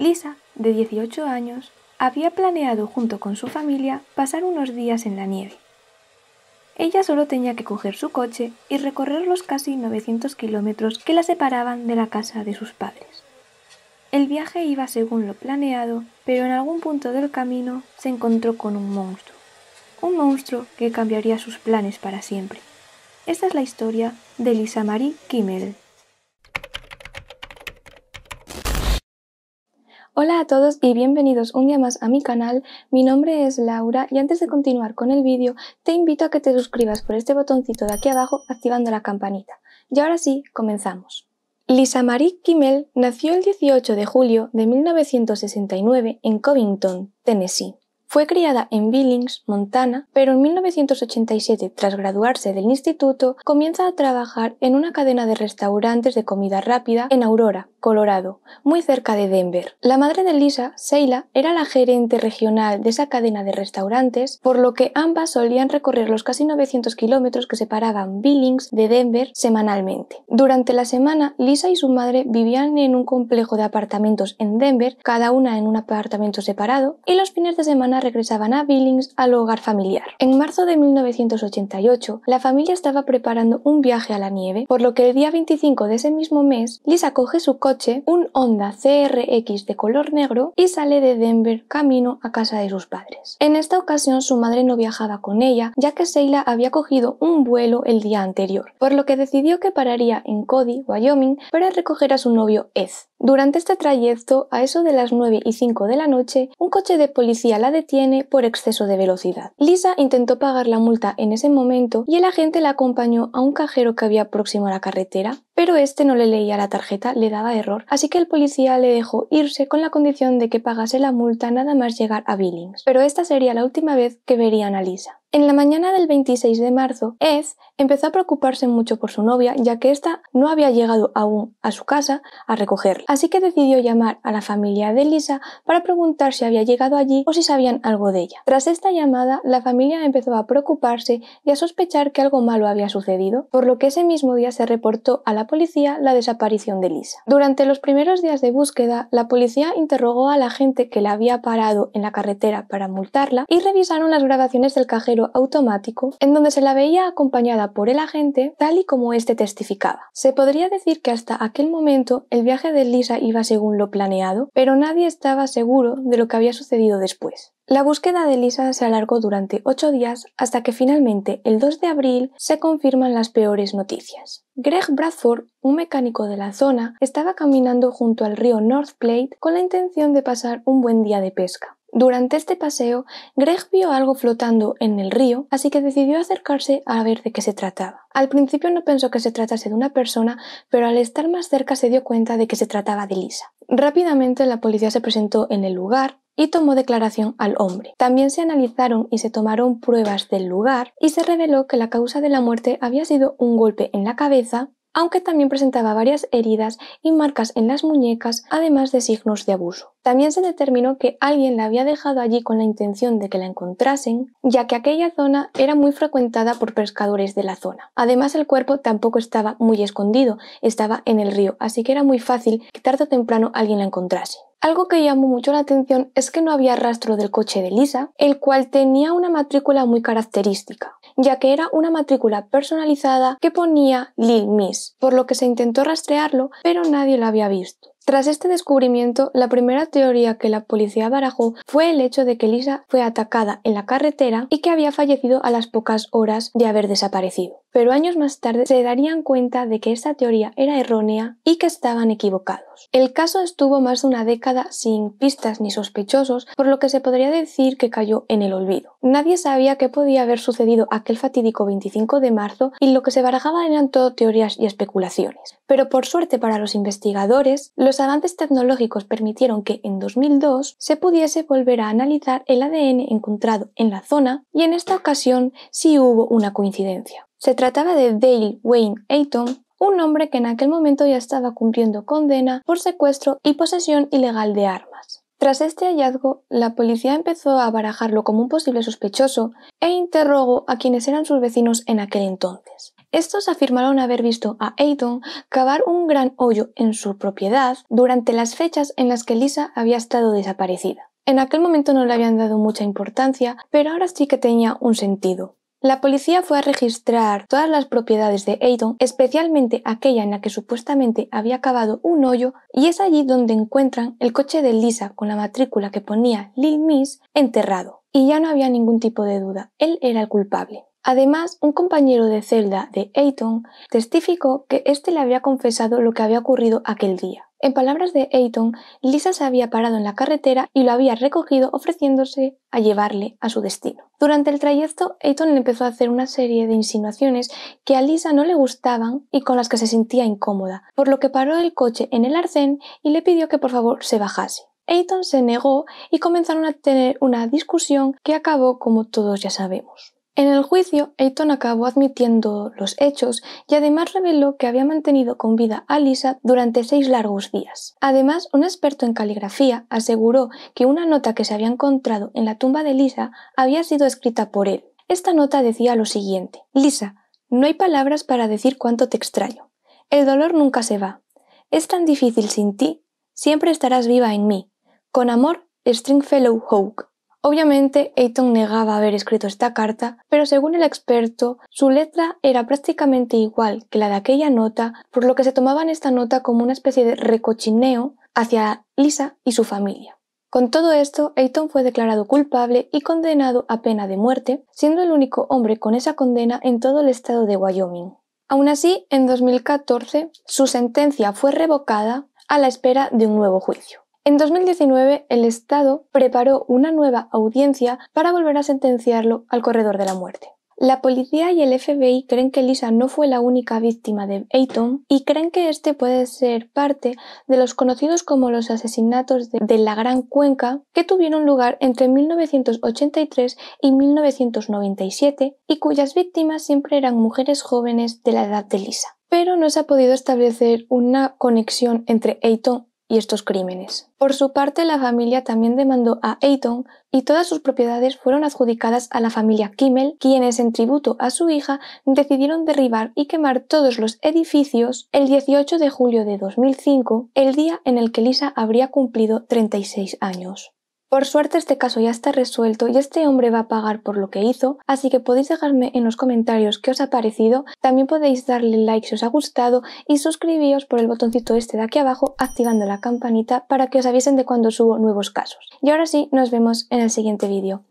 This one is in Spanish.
Lisa, de 18 años, había planeado junto con su familia pasar unos días en la nieve. Ella solo tenía que coger su coche y recorrer los casi 900 kilómetros que la separaban de la casa de sus padres. El viaje iba según lo planeado, pero en algún punto del camino se encontró con un monstruo. Un monstruo que cambiaría sus planes para siempre. Esta es la historia de Lisa Marie Kimmel. Hola a todos y bienvenidos un día más a mi canal, mi nombre es Laura y antes de continuar con el vídeo te invito a que te suscribas por este botoncito de aquí abajo activando la campanita. Y ahora sí, comenzamos. Lisa Marie Kimmel nació el 18 de julio de 1969 en Covington, Tennessee. Fue criada en Billings, Montana, pero en 1987, tras graduarse del instituto, comienza a trabajar en una cadena de restaurantes de comida rápida en Aurora, Colorado, muy cerca de Denver. La madre de Lisa, Sheila, era la gerente regional de esa cadena de restaurantes, por lo que ambas solían recorrer los casi 900 kilómetros que separaban Billings de Denver semanalmente. Durante la semana, Lisa y su madre vivían en un complejo de apartamentos en Denver, cada una en un apartamento separado, y los fines de semana regresaban a Billings al hogar familiar. En marzo de 1988, la familia estaba preparando un viaje a la nieve, por lo que el día 25 de ese mismo mes, Lisa coge su coche, un Honda CRX de color negro, y sale de Denver camino a casa de sus padres. En esta ocasión su madre no viajaba con ella, ya que Seila había cogido un vuelo el día anterior, por lo que decidió que pararía en Cody, Wyoming, para recoger a su novio Ed. Durante este trayecto, a eso de las 9 y 5 de la noche, un coche de policía la detiene por exceso de velocidad. Lisa intentó pagar la multa en ese momento y el agente la acompañó a un cajero que había próximo a la carretera pero este no le leía la tarjeta, le daba error, así que el policía le dejó irse con la condición de que pagase la multa nada más llegar a Billings. Pero esta sería la última vez que verían a Lisa. En la mañana del 26 de marzo, Ed empezó a preocuparse mucho por su novia, ya que ésta no había llegado aún a su casa a recogerla. Así que decidió llamar a la familia de Lisa para preguntar si había llegado allí o si sabían algo de ella. Tras esta llamada, la familia empezó a preocuparse y a sospechar que algo malo había sucedido, por lo que ese mismo día se reportó a la policía la desaparición de Lisa. Durante los primeros días de búsqueda, la policía interrogó a la gente que la había parado en la carretera para multarla y revisaron las grabaciones del cajero automático en donde se la veía acompañada por el agente tal y como éste testificaba. Se podría decir que hasta aquel momento el viaje de Lisa iba según lo planeado, pero nadie estaba seguro de lo que había sucedido después. La búsqueda de Lisa se alargó durante ocho días hasta que finalmente, el 2 de abril, se confirman las peores noticias. Greg Bradford, un mecánico de la zona, estaba caminando junto al río North Plate con la intención de pasar un buen día de pesca. Durante este paseo, Greg vio algo flotando en el río, así que decidió acercarse a ver de qué se trataba. Al principio no pensó que se tratase de una persona, pero al estar más cerca se dio cuenta de que se trataba de Lisa. Rápidamente la policía se presentó en el lugar y tomó declaración al hombre. También se analizaron y se tomaron pruebas del lugar y se reveló que la causa de la muerte había sido un golpe en la cabeza aunque también presentaba varias heridas y marcas en las muñecas, además de signos de abuso. También se determinó que alguien la había dejado allí con la intención de que la encontrasen, ya que aquella zona era muy frecuentada por pescadores de la zona. Además, el cuerpo tampoco estaba muy escondido, estaba en el río, así que era muy fácil que tarde o temprano alguien la encontrase. Algo que llamó mucho la atención es que no había rastro del coche de Lisa, el cual tenía una matrícula muy característica ya que era una matrícula personalizada que ponía Lil Miss, por lo que se intentó rastrearlo, pero nadie lo había visto. Tras este descubrimiento, la primera teoría que la policía barajó fue el hecho de que Lisa fue atacada en la carretera y que había fallecido a las pocas horas de haber desaparecido. Pero años más tarde se darían cuenta de que esa teoría era errónea y que estaban equivocados. El caso estuvo más de una década sin pistas ni sospechosos, por lo que se podría decir que cayó en el olvido. Nadie sabía qué podía haber sucedido aquel fatídico 25 de marzo y lo que se barajaba eran todo teorías y especulaciones. Pero por suerte para los investigadores, los avances tecnológicos permitieron que en 2002 se pudiese volver a analizar el ADN encontrado en la zona y en esta ocasión sí hubo una coincidencia. Se trataba de Dale Wayne Ayton, un hombre que en aquel momento ya estaba cumpliendo condena por secuestro y posesión ilegal de armas. Tras este hallazgo, la policía empezó a barajarlo como un posible sospechoso e interrogó a quienes eran sus vecinos en aquel entonces. Estos afirmaron haber visto a Aidan cavar un gran hoyo en su propiedad durante las fechas en las que Lisa había estado desaparecida. En aquel momento no le habían dado mucha importancia, pero ahora sí que tenía un sentido. La policía fue a registrar todas las propiedades de Aidan, especialmente aquella en la que supuestamente había cavado un hoyo, y es allí donde encuentran el coche de Lisa con la matrícula que ponía Lil Miss enterrado. Y ya no había ningún tipo de duda, él era el culpable. Además, un compañero de celda de Ayton testificó que éste le había confesado lo que había ocurrido aquel día. En palabras de Ayton, Lisa se había parado en la carretera y lo había recogido ofreciéndose a llevarle a su destino. Durante el trayecto, Ayton empezó a hacer una serie de insinuaciones que a Lisa no le gustaban y con las que se sentía incómoda, por lo que paró el coche en el arcén y le pidió que por favor se bajase. Ayton se negó y comenzaron a tener una discusión que acabó como todos ya sabemos. En el juicio, Ayton acabó admitiendo los hechos y además reveló que había mantenido con vida a Lisa durante seis largos días. Además, un experto en caligrafía aseguró que una nota que se había encontrado en la tumba de Lisa había sido escrita por él. Esta nota decía lo siguiente. Lisa, no hay palabras para decir cuánto te extraño. El dolor nunca se va. Es tan difícil sin ti. Siempre estarás viva en mí. Con amor, Stringfellow Hawke. Obviamente, Ayton negaba haber escrito esta carta, pero según el experto, su letra era prácticamente igual que la de aquella nota, por lo que se tomaban esta nota como una especie de recochineo hacia Lisa y su familia. Con todo esto, Ayton fue declarado culpable y condenado a pena de muerte, siendo el único hombre con esa condena en todo el estado de Wyoming. Aún así, en 2014, su sentencia fue revocada a la espera de un nuevo juicio. En 2019, el Estado preparó una nueva audiencia para volver a sentenciarlo al corredor de la muerte. La policía y el FBI creen que Lisa no fue la única víctima de Ayton y creen que este puede ser parte de los conocidos como los asesinatos de, la Gran Cuenca que tuvieron lugar entre 1983 y 1997 y cuyas víctimas siempre eran mujeres jóvenes de la edad de Lisa. Pero no se ha podido establecer una conexión entre Ayton y estos crímenes. Por su parte, la familia también demandó a Ayton y todas sus propiedades fueron adjudicadas a la familia Kimmel, quienes en tributo a su hija decidieron derribar y quemar todos los edificios el 18 de julio de 2005, el día en el que Lisa habría cumplido 36 años. Por suerte este caso ya está resuelto y este hombre va a pagar por lo que hizo, así que podéis dejarme en los comentarios qué os ha parecido, también podéis darle like si os ha gustado y suscribiros por el botoncito este de aquí abajo activando la campanita para que os avisen de cuando subo nuevos casos. Y ahora sí, nos vemos en el siguiente vídeo.